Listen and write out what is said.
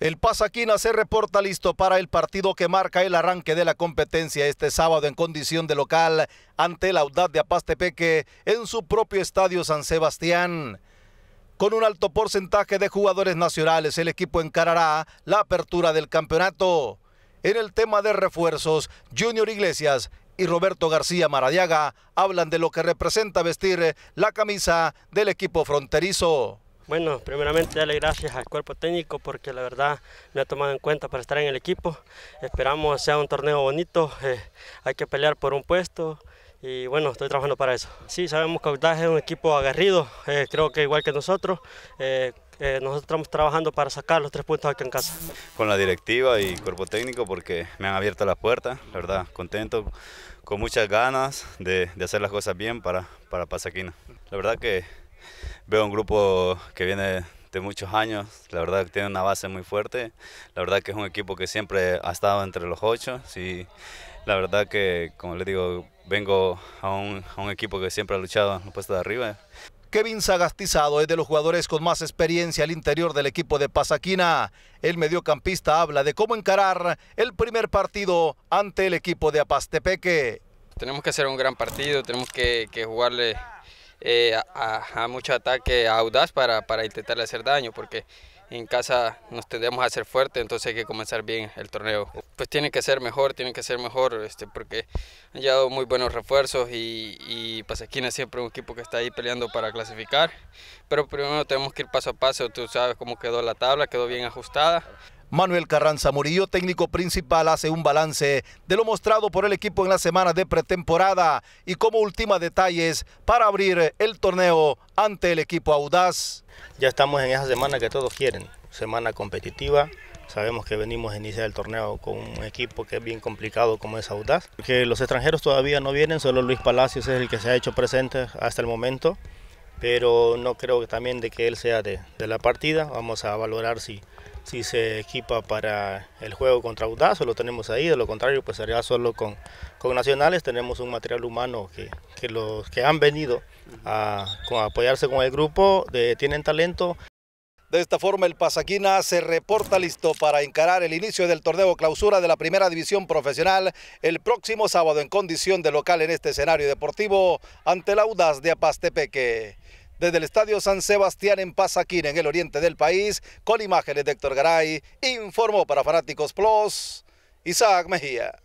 El Pasaquina se reporta listo para el partido que marca el arranque de la competencia este sábado en condición de local ante la Audaz de Apastepeque en su propio estadio San Sebastián. Con un alto porcentaje de jugadores nacionales, el equipo encarará la apertura del campeonato. En el tema de refuerzos, Junior Iglesias y Roberto García Maradiaga hablan de lo que representa vestir la camisa del equipo fronterizo. Bueno, primeramente darle gracias al cuerpo técnico porque la verdad me ha tomado en cuenta para estar en el equipo. Esperamos sea un torneo bonito, eh, hay que pelear por un puesto y bueno, estoy trabajando para eso. Sí, sabemos que Audaz es un equipo agarrido eh, creo que igual que nosotros. Eh, nosotros estamos trabajando para sacar los tres puntos aquí en casa. Con la directiva y cuerpo técnico porque me han abierto las puertas, la verdad, contento, con muchas ganas de, hacer las cosas bien para, para Pasaquina. La verdad que veo un grupo que viene de muchos años, la verdad que tiene una base muy fuerte, la verdad que es un equipo que siempre ha estado entre los ocho, sí, la verdad que, como le digo, vengo a un, a un equipo que siempre ha luchado en los puestos de arriba. Kevin Sagastizado es de los jugadores con más experiencia al interior del equipo de Pasaquina. El mediocampista habla de cómo encarar el primer partido ante el equipo de Apastepeque. Tenemos que hacer un gran partido, tenemos que, que jugarle eh, a, mucho ataque audaz para, para intentar hacer daño, porque en casa nos tendemos a hacer fuerte, entonces hay que comenzar bien el torneo. Pues tiene que ser mejor, tiene que ser mejor, este, porque han llegado muy buenos refuerzos y, y Pasequina pues es siempre un equipo que está ahí peleando para clasificar. Pero primero tenemos que ir paso a paso, tú sabes cómo quedó la tabla, quedó bien ajustada. Manuel Carranza Murillo, técnico principal, hace un balance de lo mostrado por el equipo en la semana de pretemporada y como última detalles para abrir el torneo ante el equipo Audaz. Ya estamos en esa semana que todos quieren, semana competitiva. Sabemos que venimos a iniciar el torneo con un equipo que es bien complicado como es Audaz. Que los extranjeros todavía no vienen, solo Luis Palacios es el que se ha hecho presente hasta el momento. Pero no creo que también de que él sea de, de la partida. Vamos a valorar si si se equipa para el juego contra o lo tenemos ahí, de lo contrario pues sería solo con, con Nacionales, tenemos un material humano que, los que han venido a, apoyarse con el grupo tienen talento. De esta forma el Pasaquina se reporta listo para encarar el inicio del torneo clausura de la primera división profesional el próximo sábado en condición de local en este escenario deportivo ante la Audaz de Apastepeque. Desde el Estadio San Sebastián en Pasaquín, en el oriente del país, con imágenes de Héctor Garay, informó para Fanáticos Plus, Isaac Mejía.